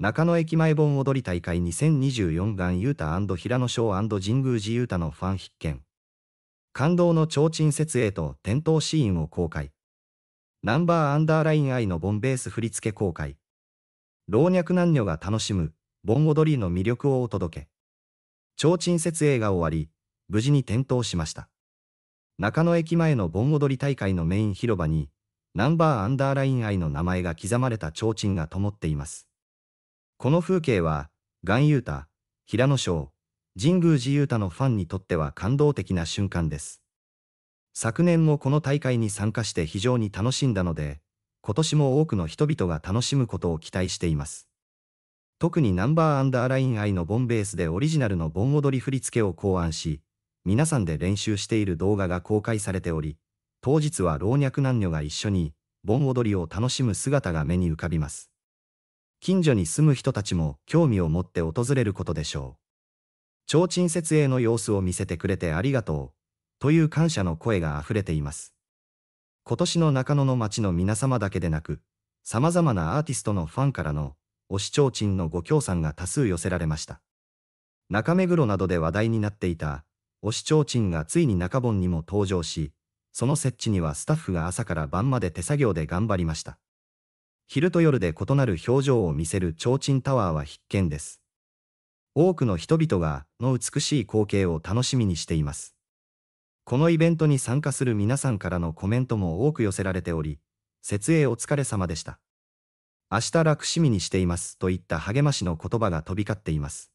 中野駅前盆踊り大会2024ガユータ平野翔神宮寺ユータのファン必見。感動の提灯設営と点灯シーンを公開。ナンバーアンダーライン愛のボンベース振り付け公開。老若男女が楽しむ、盆踊りの魅力をお届け。提灯設営が終わり、無事に点灯しました。中野駅前の盆踊り大会のメイン広場に、ナンバーアンダーライン愛の名前が刻まれた提灯が灯っています。この風景は、岩優太、平野翔、神宮寺優太のファンにとっては感動的な瞬間です。昨年もこの大会に参加して非常に楽しんだので、今年も多くの人々が楽しむことを期待しています。特にナンバーアンダーライン愛のボンベースでオリジナルの盆踊り振り付けを考案し、皆さんで練習している動画が公開されており、当日は老若男女が一緒に盆踊りを楽しむ姿が目に浮かびます。近所に住む人たちも興味を持って訪れることでしょう。提灯設営の様子を見せてくれてありがとう、という感謝の声があふれています。今年の中野の街の皆様だけでなく、様々なアーティストのファンからの、推し提灯のご協賛が多数寄せられました。中目黒などで話題になっていた、推し提灯がついに中本にも登場し、その設置にはスタッフが朝から晩まで手作業で頑張りました。昼と夜で異なる表情を見せる提灯タワーは必見です。多くの人々が、の美しい光景を楽しみにしています。このイベントに参加する皆さんからのコメントも多く寄せられており、設営お疲れ様でした。明日楽しみにしていますといった励ましの言葉が飛び交っています。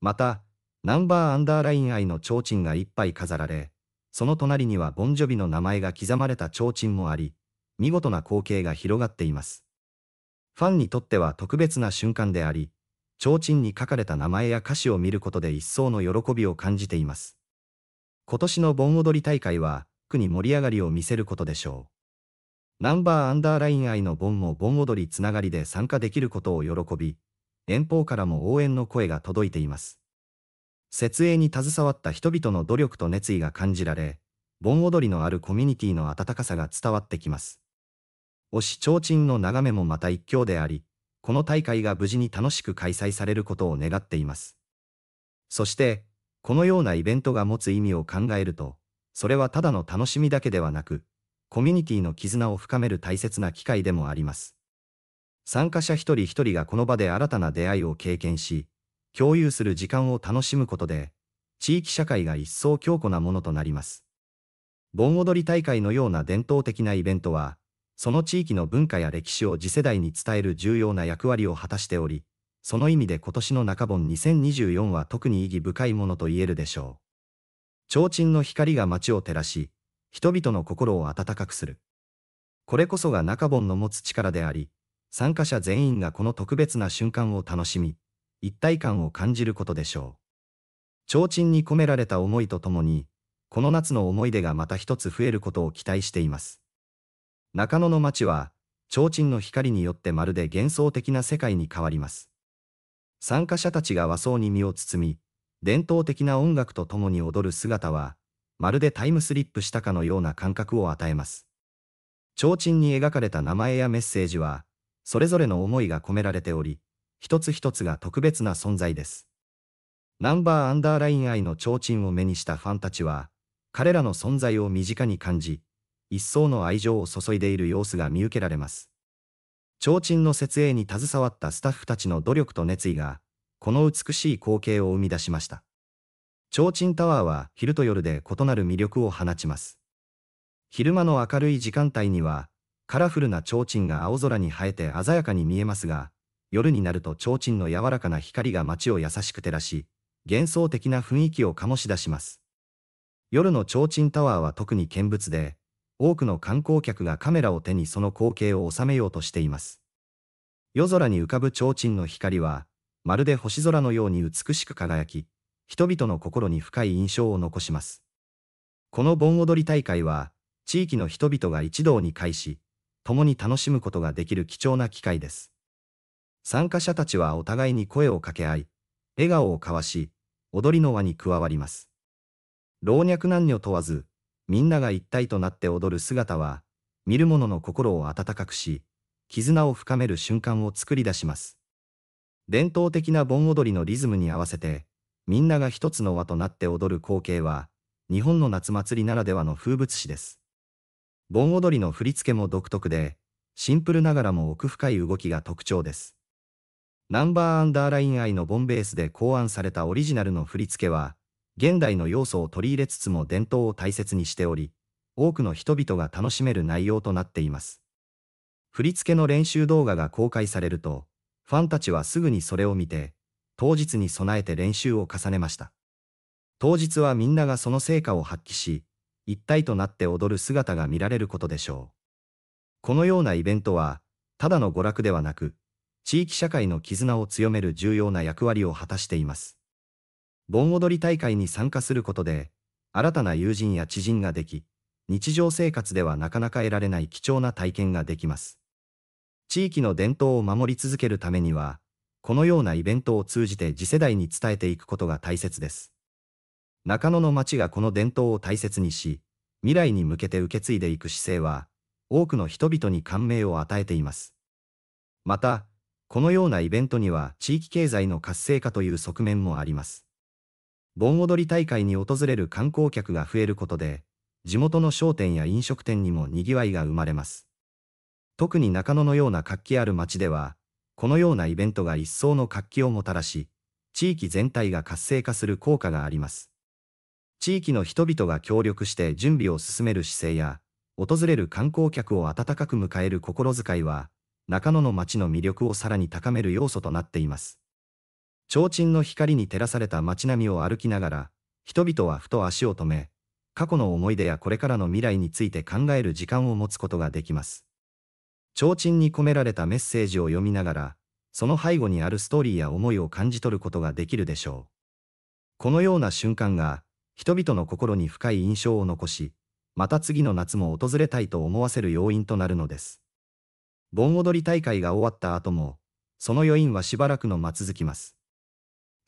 また、ナンバーアンダーライン愛の提灯が一杯飾られ、その隣にはボンジョビの名前が刻まれた提灯もあり、見事な光景が広がっています。ファンにとっては特別な瞬間であり、提灯に書かれた名前や歌詞を見ることで一層の喜びを感じています。今年の盆踊り大会は、区に盛り上がりを見せることでしょう。ナンバーアンダーライン愛の盆も盆踊りつながりで参加できることを喜び、遠方からも応援の声が届いています。設営に携わった人々の努力と熱意が感じられ、盆踊りのあるコミュニティの温かさが伝わってきます。推し提灯の眺めもまた一興であり、この大会が無事に楽しく開催されることを願っています。そして、このようなイベントが持つ意味を考えると、それはただの楽しみだけではなく、コミュニティの絆を深める大切な機会でもあります。参加者一人一人がこの場で新たな出会いを経験し、共有する時間を楽しむことで、地域社会が一層強固なものとなります。盆踊り大会のような伝統的なイベントは、その地域の文化や歴史を次世代に伝える重要な役割を果たしており、その意味で今年の中本2024は特に意義深いものと言えるでしょう。提灯の光が街を照らし、人々の心を温かくする。これこそが中盆の持つ力であり、参加者全員がこの特別な瞬間を楽しみ、一体感を感じることでしょう。提灯に込められた思いとともに、この夏の思い出がまた一つ増えることを期待しています。中野の街は、提灯の光によってまるで幻想的な世界に変わります。参加者たちが和装に身を包み、伝統的な音楽と共に踊る姿は、まるでタイムスリップしたかのような感覚を与えます。提灯に描かれた名前やメッセージは、それぞれの思いが込められており、一つ一つが特別な存在です。ナンバーアンダーライン愛の提灯を目にしたファンたちは、彼らの存在を身近に感じ、一層の愛情を注いでいる様子が見受けられます。提灯の設営に携わったスタッフたちの努力と熱意が、この美しい光景を生み出しました。提灯タワーは昼と夜で異なる魅力を放ちます。昼間の明るい時間帯には、カラフルな提灯が青空に映えて鮮やかに見えますが、夜になると提灯の柔らかな光が街を優しく照らし、幻想的な雰囲気を醸し出します。夜の提灯タワーは特に見物で、多くの観光客がカメラを手にその光景を収めようとしています。夜空に浮かぶ提灯の光は、まるで星空のように美しく輝き、人々の心に深い印象を残します。この盆踊り大会は、地域の人々が一堂に会し、共に楽しむことができる貴重な機会です。参加者たちはお互いに声を掛け合い、笑顔を交わし、踊りの輪に加わります。老若男女問わず、みんなが一体となって踊る姿は、見る者の心を温かくし、絆を深める瞬間を作り出します。伝統的な盆踊りのリズムに合わせて、みんなが一つの輪となって踊る光景は、日本の夏祭りならではの風物詩です。盆踊りの振り付けも独特で、シンプルながらも奥深い動きが特徴です。ナンバーアンダーライン愛のボンベースで考案されたオリジナルの振り付けは、現代の要素を取り入れつつも伝統を大切にしており、多くの人々が楽しめる内容となっています。振り付けの練習動画が公開されると、ファンたちはすぐにそれを見て、当日に備えて練習を重ねました。当日はみんながその成果を発揮し、一体となって踊る姿が見られることでしょう。このようなイベントは、ただの娯楽ではなく、地域社会の絆を強める重要な役割を果たしています。盆踊り大会に参加することで、新たな友人や知人ができ、日常生活ではなかなか得られない貴重な体験ができます。地域の伝統を守り続けるためには、このようなイベントを通じて次世代に伝えていくことが大切です。中野の町がこの伝統を大切にし、未来に向けて受け継いでいく姿勢は、多くの人々に感銘を与えています。また、このようなイベントには地域経済の活性化という側面もあります。盆踊り大会に訪れる観光客が増えることで、地元の商店や飲食店にも賑わいが生まれます。特に中野のような活気ある街では、このようなイベントが一層の活気をもたらし、地域全体が活性化する効果があります。地域の人々が協力して準備を進める姿勢や、訪れる観光客を温かく迎える心遣いは、中野の街の魅力をさらに高める要素となっています。提灯の光に照らされた街並みを歩きながら、人々はふと足を止め、過去の思い出やこれからの未来について考える時間を持つことができます。提灯に込められたメッセージを読みながら、その背後にあるストーリーや思いを感じ取ることができるでしょう。このような瞬間が、人々の心に深い印象を残し、また次の夏も訪れたいと思わせる要因となるのです。盆踊り大会が終わった後も、その余韻はしばらくの間続きます。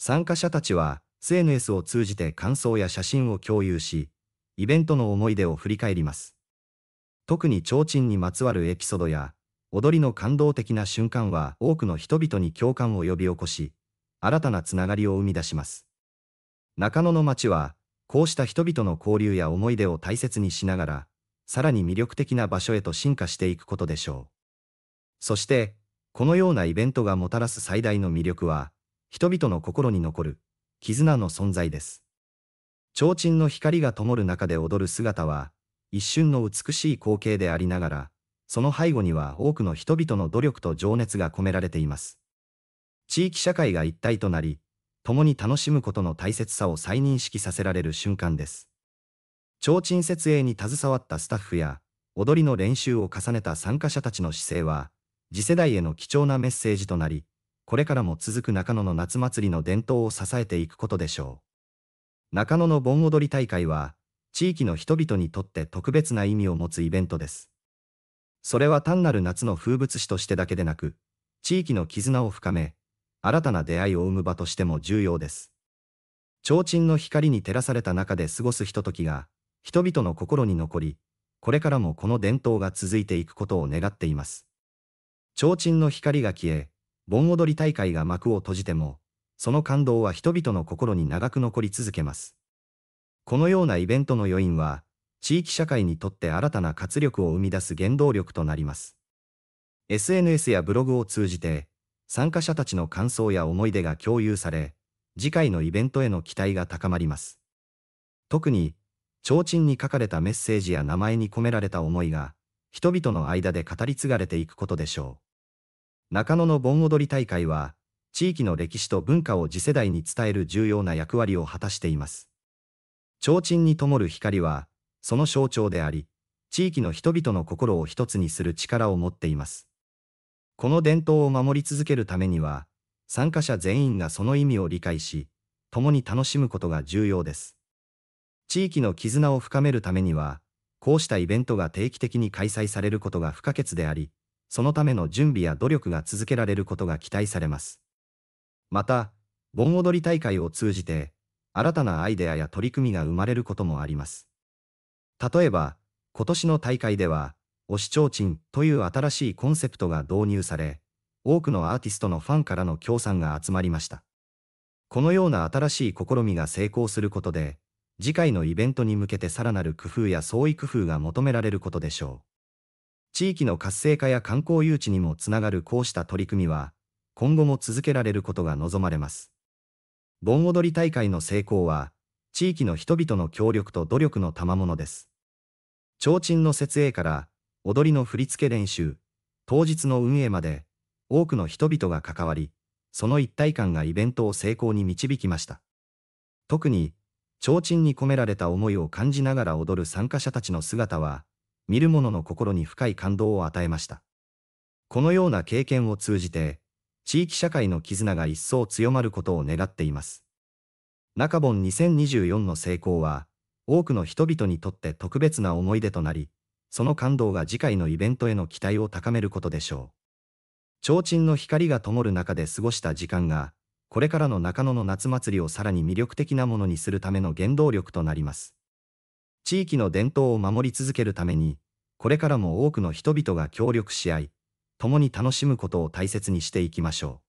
参加者たちは SNS を通じて感想や写真を共有し、イベントの思い出を振り返ります。特に提灯にまつわるエピソードや、踊りの感動的な瞬間は多くの人々に共感を呼び起こし、新たなつながりを生み出します。中野の街は、こうした人々の交流や思い出を大切にしながら、さらに魅力的な場所へと進化していくことでしょう。そして、このようなイベントがもたらす最大の魅力は、人々の心に残る、絆の存在です。提灯の光が灯る中で踊る姿は、一瞬の美しい光景でありながら、その背後には多くの人々の努力と情熱が込められています。地域社会が一体となり、共に楽しむことの大切さを再認識させられる瞬間です。提灯設営に携わったスタッフや、踊りの練習を重ねた参加者たちの姿勢は、次世代への貴重なメッセージとなり、これからも続く中野の夏祭りの伝統を支えていくことでしょう。中野の盆踊り大会は、地域の人々にとって特別な意味を持つイベントです。それは単なる夏の風物詩としてだけでなく、地域の絆を深め、新たな出会いを生む場としても重要です。提灯の光に照らされた中で過ごすひとときが、人々の心に残り、これからもこの伝統が続いていくことを願っています。提灯の光が消え、盆踊り大会が幕を閉じても、その感動は人々の心に長く残り続けます。このようなイベントの余韻は、地域社会にとって新たな活力を生み出す原動力となります。SNS やブログを通じて、参加者たちの感想や思い出が共有され、次回のイベントへの期待が高まります。特に、提灯に書かれたメッセージや名前に込められた思いが、人々の間で語り継がれていくことでしょう。中野の盆踊り大会は、地域の歴史と文化を次世代に伝える重要な役割を果たしています。提灯に灯る光は、その象徴であり、地域の人々の心を一つにする力を持っています。この伝統を守り続けるためには、参加者全員がその意味を理解し、共に楽しむことが重要です。地域の絆を深めるためには、こうしたイベントが定期的に開催されることが不可欠であり、そのための準備や努力が続けられることが期待されます。また、盆踊り大会を通じて、新たなアイデアや取り組みが生まれることもあります。例えば、今年の大会では、推し提灯という新しいコンセプトが導入され、多くのアーティストのファンからの協賛が集まりました。このような新しい試みが成功することで、次回のイベントに向けてさらなる工夫や創意工夫が求められることでしょう。地域の活性化や観光誘致にもつながるこうした取り組みは、今後も続けられることが望まれます。盆踊り大会の成功は、地域の人々の協力と努力の賜物です。提灯の設営から、踊りの振り付け練習、当日の運営まで、多くの人々が関わり、その一体感がイベントを成功に導きました。特に、提灯に込められた思いを感じながら踊る参加者たちの姿は、見る者の心に深い感動を与えました。このような経験を通じて、地域社会の絆が一層強まることを願っています。中本2024の成功は、多くの人々にとって特別な思い出となり、その感動が次回のイベントへの期待を高めることでしょう。提灯の光が灯る中で過ごした時間が、これからの中野の夏祭りをさらに魅力的なものにするための原動力となります。地域の伝統を守り続けるために、これからも多くの人々が協力し合い、共に楽しむことを大切にしていきましょう。